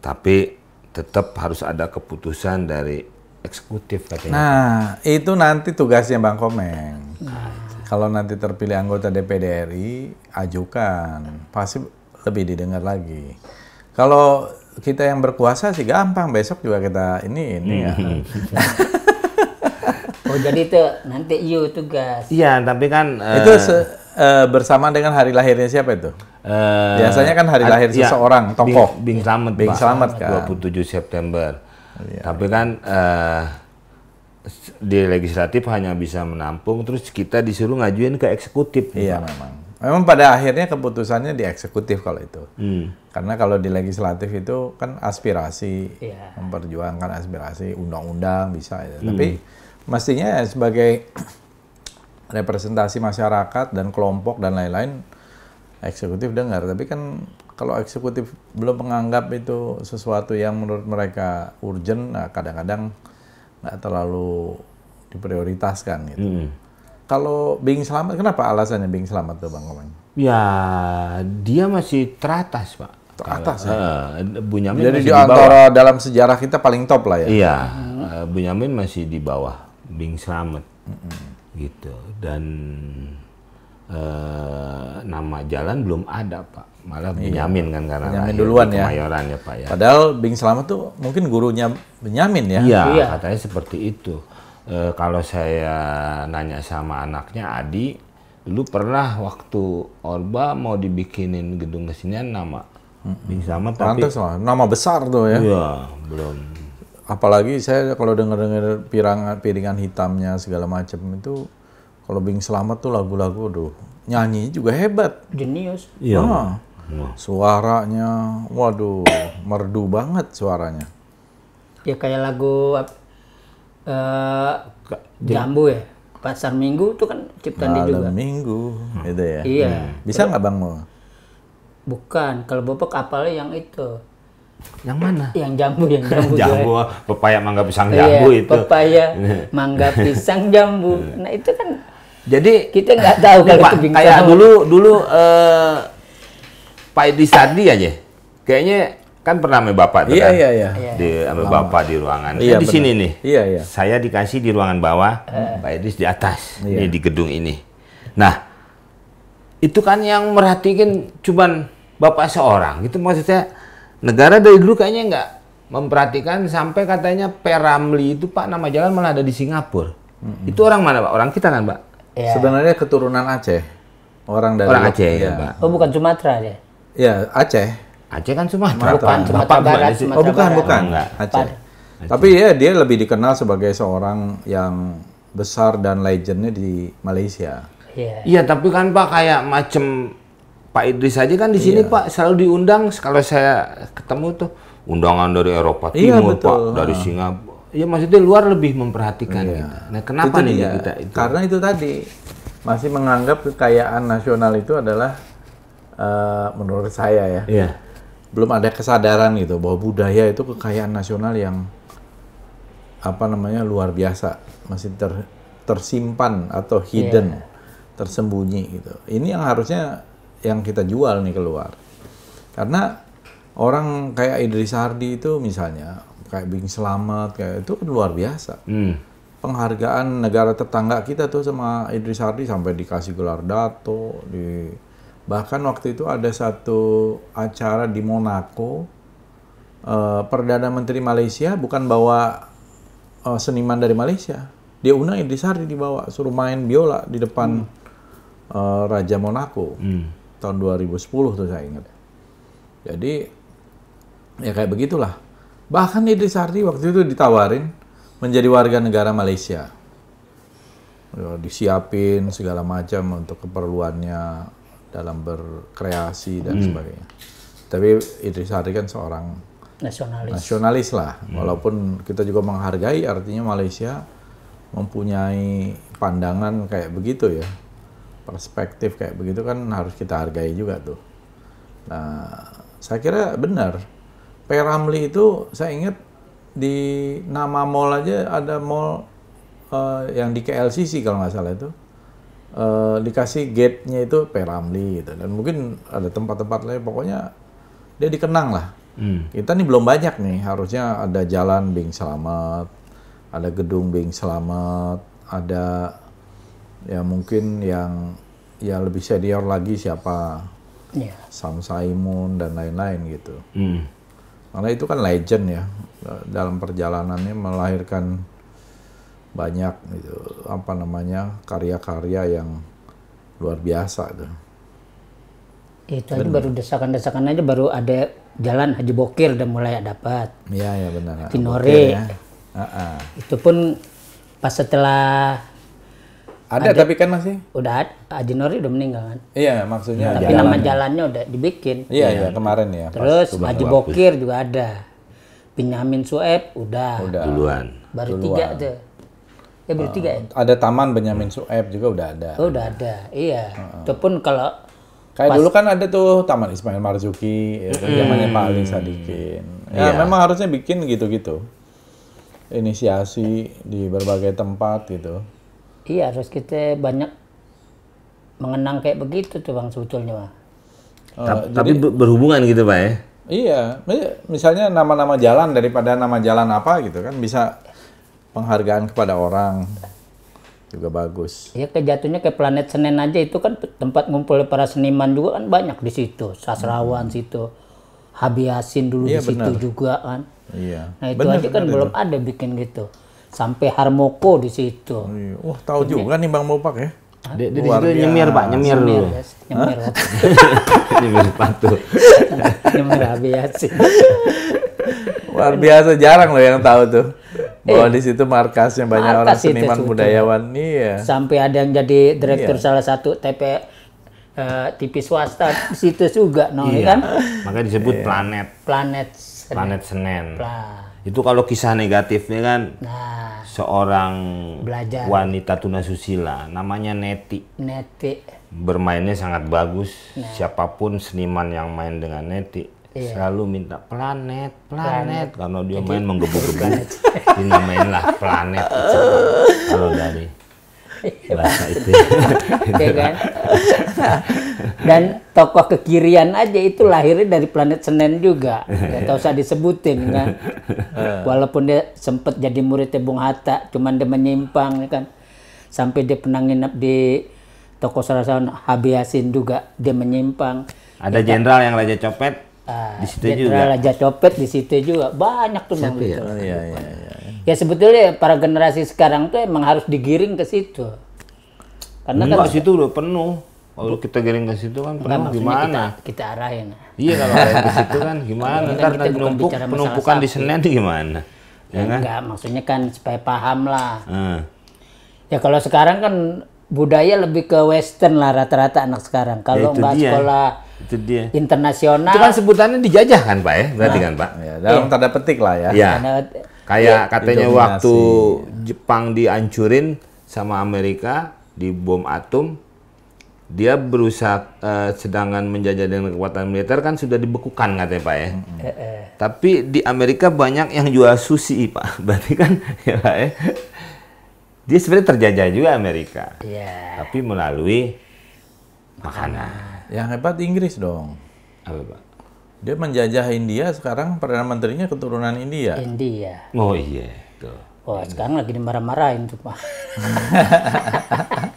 tapi tetap harus ada keputusan dari eksekutif katanya. Nah, itu nanti tugasnya Bang Komeng. Nah. Kalau nanti terpilih anggota DPD RI, ajukan. Pasti lebih didengar lagi. Kalau kita yang berkuasa sih gampang, besok juga kita ini ini ya. oh, jadi itu nanti you tugas. Iya, tapi kan Itu eh, se- uh, bersama dengan hari lahirnya siapa itu? Uh, Biasanya kan hari lahir ya, seseorang, tokoh. Bing, Bing Slamet, Bing Slamet kan. 27 September. Ya, Tapi kan uh, di legislatif hanya bisa menampung, terus kita disuruh ngajuin ke eksekutif. Iya memang. Memang pada akhirnya keputusannya di eksekutif kalau itu. Hmm. Karena kalau di legislatif itu kan aspirasi, ya. memperjuangkan aspirasi, undang-undang bisa. Ya. Hmm. Tapi mestinya sebagai representasi masyarakat dan kelompok dan lain-lain eksekutif dengar, tapi kan kalau eksekutif belum menganggap itu sesuatu yang menurut mereka urgent, nah kadang-kadang nggak terlalu diprioritaskan gitu. Hmm. Kalau Bing Selamat, kenapa alasannya Bing Selamat tuh Bang Komeng? Ya, dia masih teratas Pak Teratas ya. Uh, Bunyamin Jadi di antara dalam sejarah kita paling top lah ya. Iya, uh, Bunyamin masih di bawah Bing selamat, -hmm. Gitu. Dan eh, nama jalan belum ada Pak. Malah iya. Benyamin kan karena Benyamin duluan ya. Kemayoran ya Pak ya. Padahal Bing Selamat tuh mungkin gurunya Benyamin ya. Iya, iya. katanya seperti itu. E, kalau saya nanya sama anaknya Adi, dulu pernah waktu Orba mau dibikinin gedung kesinian nama hmm. Bing Selamat tapi Pantes nama besar tuh ya. Iya, belum. Apalagi saya kalau dengar-dengar piringan hitamnya segala macam itu kalau Bing selamat tuh lagu-lagu aduh, nyanyi juga hebat. Jenius. Iya. Ah, wow. Suaranya waduh, merdu banget suaranya. Ya kayak lagu uh, Jambu ya. Pasar Minggu itu kan ciptaan dia juga. Minggu, hmm. itu ya. Iya. Hmm. Bisa nggak Bang Mo? Bukan, kalau Bapak kapalnya yang itu. Yang mana? Yang jambu, yang jambu. jambu, ya. pepaya, mangga, pisang, iya, jambu iya, itu. Pepaya, mangga, pisang, jambu. Hmm. Nah itu kan jadi kita nggak tahu kalau Pak, kayak dulu dulu uh, Pak Edi Sardi aja. Kayaknya kan pernah sama bapak tuh iya, kan? Iya, iya, iya. Di, sama bapak di ruangan. Iya, eh, di sini nih. Iya, iya. Saya dikasih di ruangan bawah, eh. Pak Edis di atas. Iya. Ini di gedung ini. Nah, itu kan yang merhatiin cuman bapak seorang. Itu maksudnya negara dari dulu kayaknya nggak memperhatikan sampai katanya Peramli itu Pak nama jalan malah ada di Singapura. Mm -hmm. Itu orang mana Pak? Orang kita kan Pak? Ya. Sebenarnya keturunan Aceh. Orang dari Orang Aceh ya, Pak. Iya. Oh, bukan Sumatera ya? Ya, Aceh. Aceh kan Sumatera. Bukan Sumatera Barat, Sumatera Oh, bukan, bukan. Enggak. Aceh. Aceh. Tapi ya dia lebih dikenal sebagai seorang yang besar dan legendnya di Malaysia. Iya, yeah. tapi kan Pak kayak macam Pak Idris aja kan di sini iya. Pak selalu diundang kalau saya ketemu tuh undangan dari Eropa iya, Timur Pak, dari ah. Singapura Ya maksudnya luar lebih memperhatikan iya. kita. Nah kenapa itu nih dia. kita itu? Karena itu tadi masih menganggap kekayaan nasional itu adalah uh, menurut saya ya. Iya. Belum ada kesadaran gitu bahwa budaya itu kekayaan nasional yang apa namanya luar biasa masih ter, tersimpan atau iya. hidden yeah. tersembunyi gitu. Ini yang harusnya yang kita jual nih keluar. Karena orang kayak Idris Hardi itu misalnya kayak Bing Selamat kayak itu luar biasa. Hmm. Penghargaan negara tetangga kita tuh sama Idris Hardi sampai dikasih gelar dato di bahkan waktu itu ada satu acara di Monaco eh, perdana menteri Malaysia bukan bawa eh, seniman dari Malaysia. Dia undang Idris Hardi dibawa suruh main biola di depan hmm. Eh, Raja Monaco. Hmm. Tahun 2010 tuh saya ingat. Jadi ya kayak begitulah Bahkan Idris Sardi waktu itu ditawarin menjadi warga negara Malaysia. Ya, disiapin segala macam untuk keperluannya dalam berkreasi dan hmm. sebagainya. Tapi Idris Sardi kan seorang nasionalis, nasionalis lah. Hmm. Walaupun kita juga menghargai artinya Malaysia mempunyai pandangan kayak begitu ya. Perspektif kayak begitu kan harus kita hargai juga tuh. Nah, saya kira benar Peramli itu saya ingat di nama mall aja ada mall uh, yang di KLCC kalau nggak salah itu uh, dikasih gate-nya itu Peramli gitu dan mungkin ada tempat-tempat lain pokoknya dia dikenang lah. Hmm. Kita nih belum banyak nih harusnya ada jalan Bing Selamat, ada gedung Bing Selamat, ada ya mungkin yang ya lebih senior lagi siapa yeah. Sam Saimun dan lain-lain gitu. Hmm karena itu kan legend ya dalam perjalanannya melahirkan banyak gitu, apa namanya karya-karya yang luar biasa tuh. Ya, itu aja baru desakan-desakan aja baru ada jalan Haji Bokir udah mulai dapat. Iya, iya ya benar. Tinore. Ya. Uh -uh. Itu pun pas setelah ada tapi kan masih? Udah Haji Nori udah meninggal kan? Iya maksudnya. Tapi nama jalannya udah dibikin. Iya iya kemarin ya. Terus Haji Bokir juga ada. Benyamin Sueb udah. udah. Duluan. Baru Duluan. tiga tuh. Ya baru uh, tiga ya. Ada Taman Benyamin Sueb juga udah ada. Oh, udah ada, iya. Uh, Itu pun kalau Kayak pas, dulu kan ada tuh Taman Ismail Marzuki, ya, hmm. Pak Ali Sadikin. Ya, iya. memang harusnya bikin gitu-gitu inisiasi di berbagai tempat gitu. Iya, harus kita banyak mengenang kayak begitu tuh Bang sebetulnya, Bang. Oh, tapi jadi, berhubungan gitu, Pak ya? Iya, misalnya nama-nama jalan daripada nama jalan apa gitu kan bisa penghargaan kepada orang juga bagus. Iya, kejatuhnya ke planet Senen aja itu kan tempat ngumpul para seniman juga kan banyak di situ, sastrawan hmm. situ, Habiasin dulu iya, di situ juga kan. Iya. Nah itu bener, aja kan bener, belum ada bikin gitu sampai harmoko di situ. Oh iya. Wah, tahu Ini. juga nih Bang Mopak ya. Dia, dia di situ nyemir Pak, nyemir dulu. Nyemir. Nyemir patuh. nyemir sih. Luar biasa jarang loh yang tahu tuh. Bahwa eh, di situ markasnya banyak markas orang seniman itu, budayawan nih ya. Sampai ada yang jadi direktur iya. salah satu TP uh, eh, TV swasta situs juga, no, ya iya. kan? Makanya disebut iya. planet. Planet Senen. Planet Senen. Planet itu kalau kisah negatifnya kan nah, seorang belajar. wanita susila namanya Neti. Neti. Bermainnya sangat bagus. Nah. Siapapun seniman yang main dengan Neti iya. selalu minta planet, planet, planet. karena dia Jadi, main menggebu-gebu. Dinamainlah planet. kalau dari Iya. itu. kan? Dan tokoh kekirian aja itu lahirnya dari planet Senen juga. Gak iya. usah disebutin kan. Iya. Walaupun dia sempat jadi muridnya Bung Hatta, cuman dia menyimpang ya kan. Sampai dia pernah nginep di toko sarasan Habiasin juga, dia menyimpang. Ada jenderal yang raja copet, ah, di situ juga. Jenderal raja copet di situ juga. Banyak tuh Siapa ya? Oh, iya, iya, iya ya sebetulnya para generasi sekarang tuh emang harus digiring ke situ karena Enggak, kan situ udah penuh kalau kita giring ke situ kan penuh Enggak, gimana kita, kita arahin iya kalau arahin ke situ kan gimana kan ntar penumpuk, penumpukan di Senen gimana ya, kan? enggak maksudnya kan supaya paham lah hmm. ya kalau sekarang kan budaya lebih ke western lah rata-rata anak sekarang. Ya, kalau ya, nggak sekolah itu dia. internasional. Itu kan sebutannya dijajah kan Pak ya? Berarti nah, kan Pak? Ya, dalam ya. tanda petik lah ya. ya. Kayak ya, katanya dominasi. waktu Jepang dihancurin sama Amerika di bom atom, dia berusaha uh, sedangkan menjajah dengan kekuatan militer kan sudah dibekukan katanya Pak ya. Mm -hmm. eh, eh. Tapi di Amerika banyak yang jual sushi Pak. Berarti kan ya Pak ya. Dia sebenarnya terjajah juga Amerika. Yeah. Tapi melalui makanan. Yang hebat Inggris dong. Apa Pak? Dia menjajah India, sekarang Perdana Menterinya keturunan India. India. Oh iya. Tuh. Oh, Wah, sekarang lagi dimarah-marahin tuh, Pak.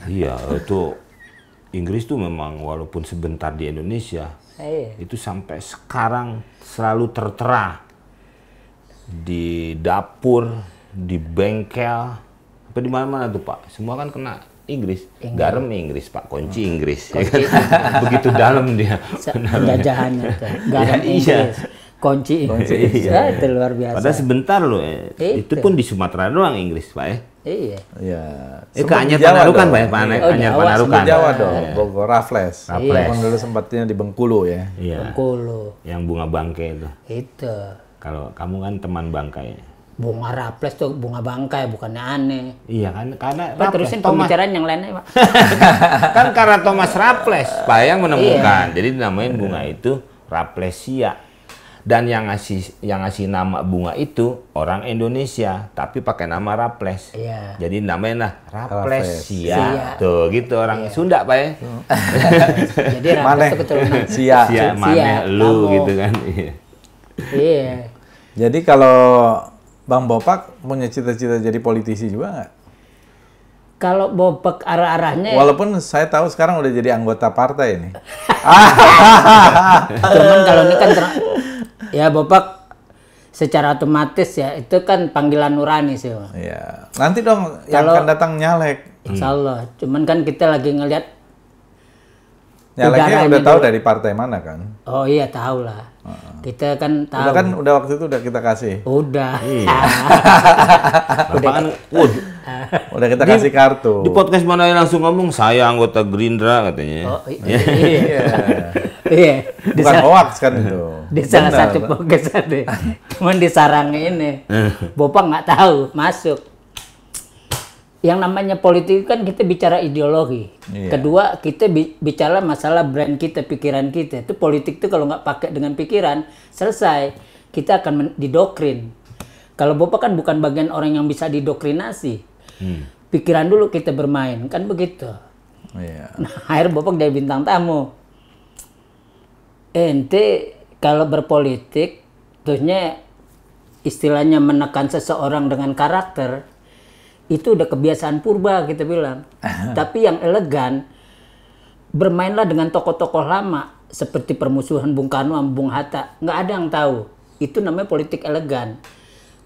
iya, itu Inggris tuh memang walaupun sebentar di Indonesia, eh. itu sampai sekarang selalu tertera di dapur, di bengkel, apa di mana-mana tuh, Pak. Semua kan kena Inggris. Inggris, garam Inggris, Pak Kunci hmm. Inggris, ya kunci. Ya kan? begitu dalam dia penjajahannya, ya, garam ya, Inggris, iya. kunci Inggris, kunci, iya. ya, itu luar biasa. Padahal sebentar loh, eh. itu. itu pun di Sumatera doang Inggris, Pak ya. Iya. Iya. Eh, ke Anyar Panarukan, Pak. Ya? Pak oh, Anyar Panarukan. Jawa dong, Bogor Raffles. Raffles. Iya. Emang iya. dulu sempatnya di Bengkulu ya. Iya. Bengkulu. Yang bunga bangkai itu. Itu. Kalau kamu kan teman bangkai bunga raples tuh bunga bangkai bukannya aneh iya kan karena Pak, terusin Thomas. pembicaraan yang lainnya Pak kan karena Thomas Raples Pak yang menemukan iya. jadi namain bunga iya. itu Raplesia dan yang ngasih yang ngasih nama bunga itu orang Indonesia tapi pakai nama Raples iya. jadi namanya lah Raplesia iya. tuh gitu orang iya. Sunda Pak ya oh. jadi Raples itu keturunan Sia Sia, Sia. mana lu Kamu. gitu kan iya. iya jadi kalau Bang Bopak punya cita-cita jadi politisi juga nggak? Kalau Bopak arah-arahnya... Ya. Walaupun saya tahu sekarang udah jadi anggota partai ini. Cuman kalau ini kan... Ya Bopak secara otomatis ya itu kan panggilan nurani sih. Iya. Nanti dong kalau, yang akan datang nyalek. Insya Allah. Cuman kan kita lagi ngelihat Nyaleknya udah tahu dari partai mana kan? Oh iya tahu lah. Uh Kita kan tahu. Udah kan udah waktu itu udah kita kasih. Udah. Iya. udah kan uh, udah kita di, kasih kartu. Di podcast mana yang langsung ngomong saya anggota Gerindra katanya. Oh, iya. iya. iya. Di Bukan hoax kan itu. Di salah satu podcast ada. Cuman di sarang ini. Eh. Bapak nggak tahu masuk yang namanya politik kan kita bicara ideologi. Iya. Kedua, kita bi bicara masalah brand kita, pikiran kita. Itu politik itu kalau nggak pakai dengan pikiran, selesai. Kita akan didokrin. Kalau Bapak kan bukan bagian orang yang bisa didokrinasi. Hmm. Pikiran dulu kita bermain, kan begitu. Iya. Nah, akhir Bapak jadi bintang tamu. Eh, ente kalau berpolitik, tentunya istilahnya menekan seseorang dengan karakter, itu udah kebiasaan purba kita bilang. Tapi yang elegan bermainlah dengan tokoh-tokoh lama seperti permusuhan Bung Karno sama Bung Hatta. Nggak ada yang tahu. Itu namanya politik elegan.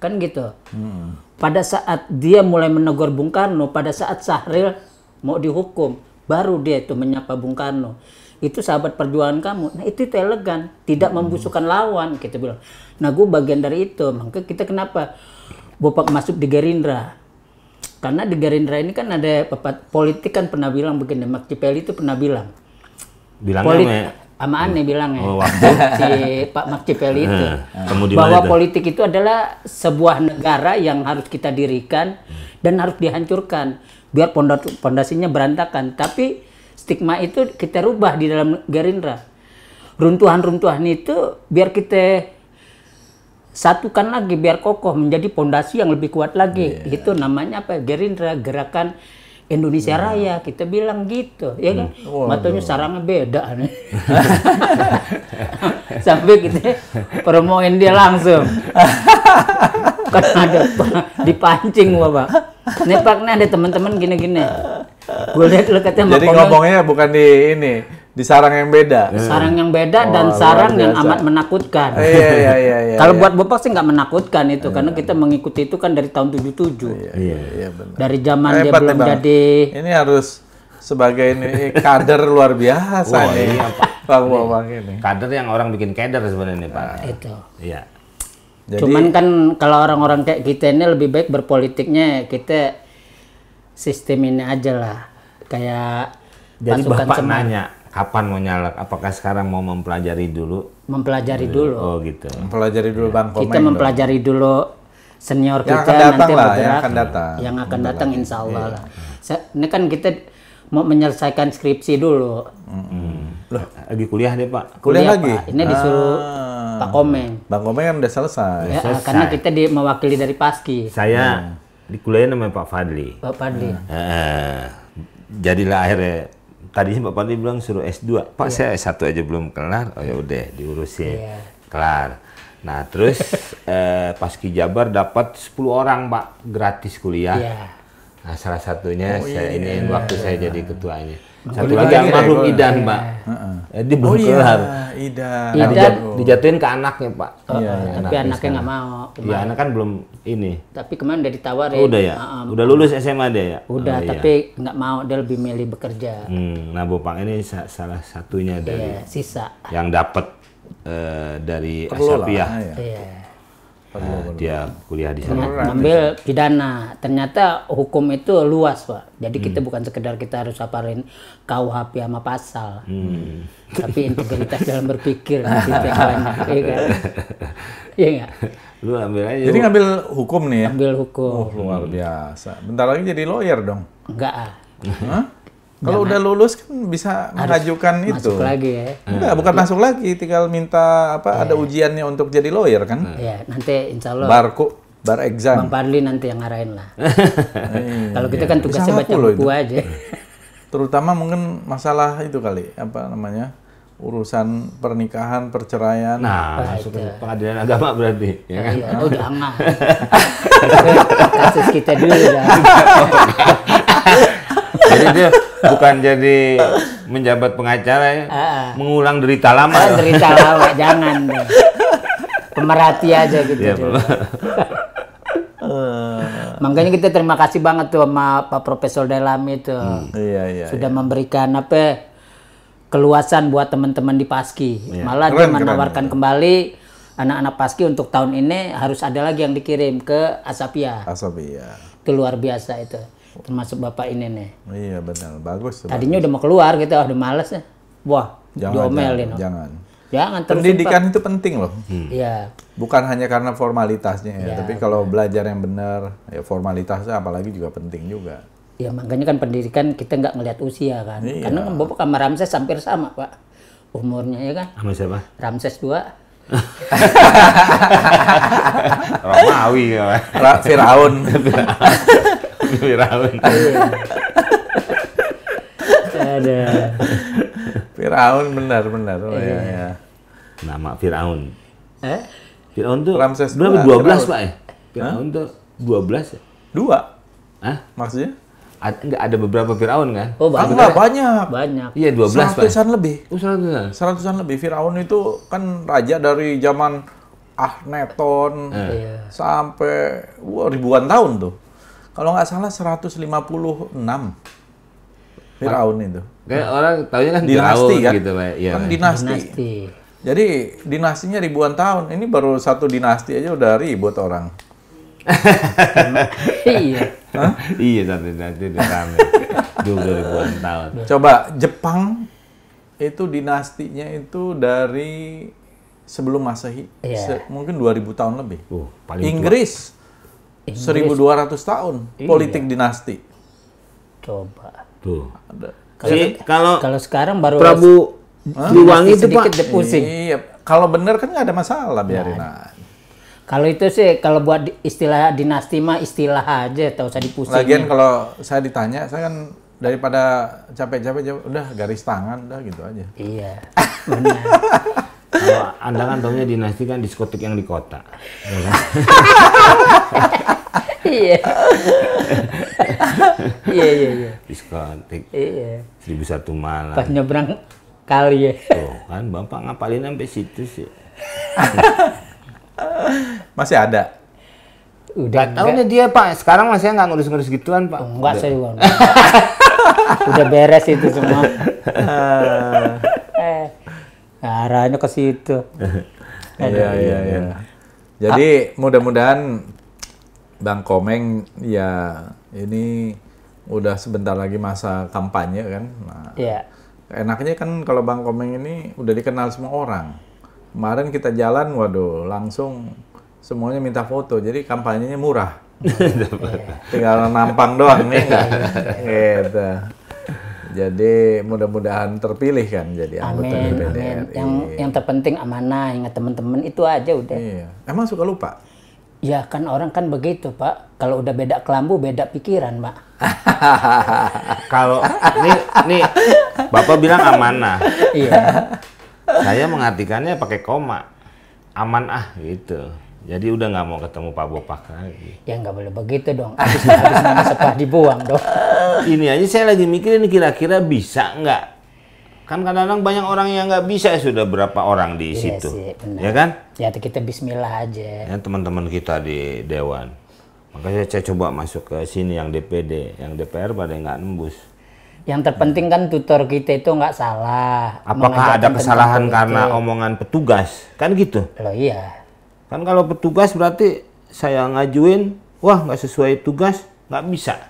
Kan gitu. Hmm. Pada saat dia mulai menegur Bung Karno, pada saat Sahril mau dihukum, baru dia itu menyapa Bung Karno. Itu sahabat perjuangan kamu. Nah itu, itu elegan, tidak hmm. membusukkan lawan, kita bilang. Nah gue bagian dari itu, maka kita kenapa bapak masuk di Gerindra karena di Gerindra ini kan ada politik kan pernah bilang begini, Machiavelli itu pernah bilang. Bilangnya Polit me... sama ya? aneh bilangnya. Oh, waktu. si Pak Machiavelli itu. Hmm. Bahwa itu? politik itu adalah sebuah negara yang harus kita dirikan dan harus dihancurkan biar pondasinya berantakan. Tapi stigma itu kita rubah di dalam Gerindra. Runtuhan-runtuhan itu biar kita satukan lagi biar kokoh menjadi pondasi yang lebih kuat lagi. Yeah. Itu namanya apa? Gerindra Gerakan Indonesia yeah. Raya. Kita bilang gitu, ya kan? Hmm. Wow. Matanya sarangnya beda nih. Sampai kita promoin dia langsung. Karena ada dipancing bapak. Nih pak, ada teman-teman gini-gini. Gue lihat lu katanya Jadi ngomongnya bukan di ini, di sarang yang beda. Yeah. Sarang yang beda oh, dan sarang yang amat menakutkan. Iya iya iya. iya, iya. Kalau buat Bapak sih nggak menakutkan itu yeah. karena kita mengikuti itu kan dari tahun 77. Iya iya, iya benar. Dari zaman Hebat, dia belum jadi. Ini harus sebagai ini eh, kader luar biasa oh, nih. Iya, Pak. Bang ini. Kader yang orang bikin kader sebenarnya Pak. itu. Iya. Jadi, Cuman kan kalau orang-orang kayak kita ini lebih baik berpolitiknya kita sistem ini aja lah. Kayak jadi Pasukan bapak nanya kapan mau nyalak? Apakah sekarang mau mempelajari dulu? Mempelajari dulu. Iya. dulu. Oh gitu. Mempelajari dulu ya. bang. Komen kita mempelajari dong. dulu senior yang kita akan nanti lah, yang akan datang, yang akan datang insya Allah iya. lah. Ini kan kita mau menyelesaikan skripsi dulu. hmm Loh, lagi kuliah deh Pak. Kuliah, kuliah lagi. Pak. Ini disuruh ah. Pak Komeng. Bang Komeng kan udah selesai. Ya, selesai. karena kita di, mewakili dari Paski. Saya hmm. di kuliahnya namanya Pak Fadli. Pak Fadli. Hmm. Eh, jadilah akhirnya tadi Pak Pati bilang suruh S2. Pak yeah. saya S1 aja belum kelar. Oh ya udah diurusin. Yeah. Kelar. Nah, terus eh, pas Ki Jabar dapat 10 orang, Pak, gratis kuliah. Yeah. Nah, salah satunya oh, saya iya. ini waktu saya jadi ketuanya. Satu lagi almarhum Idan, Pak. Jadi eh, belum oh iya, kelar. Idan. Nah, idan. Dijatuhin ke anaknya, Pak. Iya, tapi anaknya nggak mau. Iya, anak kan belum ini. Tapi kemarin udah ditawarin. Oh, udah ya? Udah lulus SMA dia ya? Udah, oh, iya. tapi nggak mau. Dia lebih milih bekerja. Hmm, nah, pak ini salah satunya iya, dari... sisa. Yang dapat eh, dari Asapia. Iya dia kuliah di sana. Ambil pidana. Ternyata hukum itu luas, Pak. Jadi hmm. kita bukan sekedar kita harus aparin KUHP sama pasal. Hmm. Tapi integritas dalam berpikir Iya kan? Iya enggak? Lu ambil aja. Jadi ngambil hukum nih ya. Ambil hukum. Oh, luar hmm. biasa. Bentar lagi jadi lawyer dong. Enggak. Ah. Hah? Kalau udah lulus kan bisa mengajukan itu. Masuk lagi ya. Enggak, hmm. bukan ya. masuk lagi, tinggal minta apa ya. ada iya. ujiannya untuk jadi lawyer kan? Hmm. Iya, nanti insya Allah. Barku bar exam. Bang Parli nanti yang ngarahin lah. Kalau kita iya. kan tugasnya baca buku aja. Hmm. Terutama mungkin masalah itu kali, apa namanya? urusan pernikahan, perceraian. Nah, masuk nah, ke pengadilan agama berarti, ya kan? Iya, oh Kasus kita dulu ya. jadi dia bukan jadi menjabat pengacara ya, ah, ah. mengulang derita lama. Uh, derita lama, jangan deh. Pemerhati aja gitu. Ya, Makanya kita terima kasih banget tuh sama Pak Profesor Dalam itu. Hmm. Iya, iya, Sudah iya. memberikan apa keluasan buat teman-teman di Paski. Iya. Malah keren, dia menawarkan keren, kembali anak-anak Paski untuk tahun ini harus ada lagi yang dikirim ke Asapia. Asapia. Itu luar biasa itu termasuk bapak ini nih. Iya benar, bagus. Tadinya bagus. udah mau keluar gitu, oh, udah males ya. Wah, jangan, diomelin. Jangan. jangan. Jangan terus Pendidikan itu penting loh. Hmm. Iya. Hmm. Bukan hanya karena formalitasnya ya, ya tapi kalau belajar yang benar, ya formalitasnya apalagi juga penting juga. Ya makanya kan pendidikan kita nggak ngelihat usia kan. Iya. Karena kan Bapak sama Ramses hampir sama, Pak. Umurnya ya kan? Sama siapa? Ramses 2. Romawi ya. Firaun. Firaun. Ada. Firaun benar benar. Oh, iya. ya, Nama Firaun. Eh? Firaun tuh Ramses berapa? belas Pak ya? Firaun tuh dua ya? Dua. Hah? Maksudnya? enggak ada beberapa Firaun kan? Oh, banyak. Enggak, banyak. Banyak. Iya, 12 Pak. Seratusan lebih. Oh, seratusan. Seratusan lebih. Firaun itu kan raja dari zaman Ahneton eh. Iya. sampai wah, ribuan tahun tuh kalau nggak salah 156 Firaun itu. Kan orang tahunya kan dinasti Firaun, kan? gitu, Pak. Ya, kan dinasti. dinasti. Jadi dinastinya ribuan tahun. Ini baru satu dinasti aja udah ribut orang. iya. Iya satu dinasti udah Juga ribuan tahun. Coba Jepang itu dinastinya itu dari sebelum Masehi. Yeah. Se mungkin 2000 tahun lebih. Uh, Inggris tua. 1200 tahun iya. politik dinasti. Coba. Tuh. Ada. Kalau kalau sekarang baru Prabu Siliwangi itu Pak. Iya. Kalau benar kan nggak ada masalah biarin nah. aja. Kalau itu sih kalau buat istilah dinasti mah istilah aja, tak usah dipusing. Lagian kalau saya ditanya, saya kan daripada capek-capek udah garis tangan udah gitu aja. Iya. Benar. Kalau Anda kan tahunya dinasti kan diskotik yang di kota. Iya. Iya iya iya. Diskotik. Iya. Seribu satu malam. Pas nyebrang kali ya. Tuh kan bapak ngapalin sampai situ sih. masih ada. Udah tahu nih dia pak. Sekarang masih nggak ngurus-ngurus gituan pak. Enggak saya juga. Udah beres itu semua. Ah. eh, arahnya ke situ. Iya iya iya. Jadi mudah-mudahan Bang Komeng ya ini udah sebentar lagi masa kampanye kan. Nah, yeah. Enaknya kan kalau Bang Komeng ini udah dikenal semua orang. Kemarin kita jalan, waduh, langsung semuanya minta foto. Jadi kampanyenya murah. Tinggal nampang doang nih. gitu. Jadi mudah-mudahan terpilih kan jadi anggota amin, amin. Yang, yang terpenting amanah, ingat teman-teman itu aja udah. Iya. Emang suka lupa? Ya kan orang kan begitu Pak. Kalau udah beda kelambu beda pikiran Pak. Kalau nih nih Bapak bilang amanah. Iya. Saya mengartikannya pakai koma. Aman ah gitu. Jadi udah nggak mau ketemu Pak Bopak lagi. Ya nggak boleh begitu dong. Aku sekarang nama sepah dibuang dong. Ini aja saya lagi mikirin kira-kira bisa nggak kan kadang-kadang banyak orang yang nggak bisa ya, sudah berapa orang di iya situ sih, ya kan ya kita Bismillah aja ya teman-teman kita di Dewan makanya saya coba masuk ke sini yang DPD yang DPR pada nggak nembus yang terpenting kan tutor kita itu nggak salah apakah ada kesalahan karena omongan petugas kan gitu Lo iya kan kalau petugas berarti saya ngajuin wah nggak sesuai tugas nggak bisa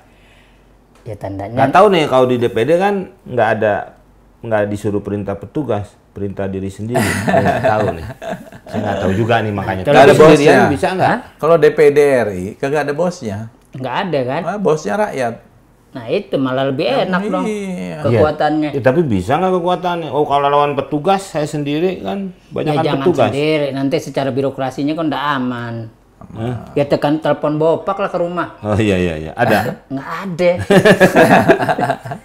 ya tandanya Gak tahu nih kalau di DPD kan nggak ada nggak disuruh perintah petugas, perintah diri sendiri. nggak oh, tahu nih. Saya nggak tahu juga nih makanya. Kalau ada bosnya bisa nggak? Kalau DPD kagak ada bosnya. Nggak ada kan? Nah, bosnya rakyat. Nah itu malah lebih enak dong iya. kekuatannya. Ya, tapi bisa nggak kekuatannya? Oh kalau lawan petugas saya sendiri kan banyak ya, kan jangan petugas. sendiri. Nanti secara birokrasinya kan udah aman. Nah. Ya tekan telepon bopak lah ke rumah. Oh iya iya iya. Ada? Nggak ada.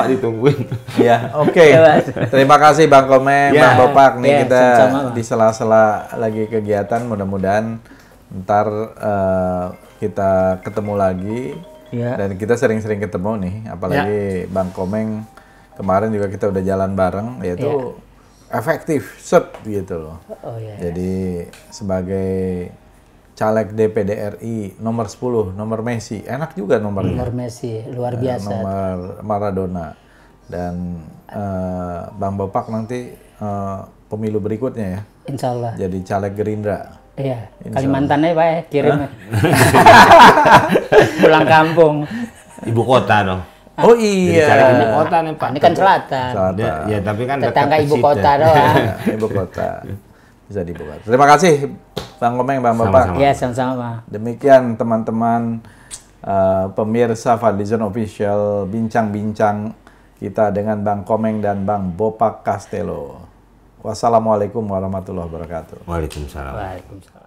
Bapak ditungguin. Iya. Oke. Okay. Ya, Terima kasih Bang Komeng, yeah. Bang Bapak nih yeah, kita sama -sama. di sela-sela lagi kegiatan mudah-mudahan ntar uh, kita ketemu lagi. Yeah. Dan kita sering-sering ketemu nih, apalagi yeah. Bang Komeng kemarin juga kita udah jalan bareng yaitu yeah. efektif sub gitu loh. Oh, iya, Jadi sebagai caleg DPD RI nomor 10, nomor Messi. Enak juga nomornya. Nomor Messi, luar eh, biasa. nomor Maradona. Dan uh, Bang Bapak nanti uh, pemilu berikutnya ya. Insya Allah. Jadi caleg Gerindra. Iya, Insya Kalimantan aja Pak ya, kirim. Pulang kampung. Ibu kota dong. Oh iya. Jadi ibu kota nih Pak. Ini kan selatan. selatan. Ya, tapi kan tetangga ibu kota doang. ibu kota bisa dibuka. Terima kasih Bang Komeng, Bang Bapak. ya sama-sama. Demikian teman-teman uh, pemirsa Fadlizon Official bincang-bincang kita dengan Bang Komeng dan Bang Bopak Castelo. Wassalamualaikum warahmatullahi wabarakatuh. Waalaikumsalam. Waalaikumsalam.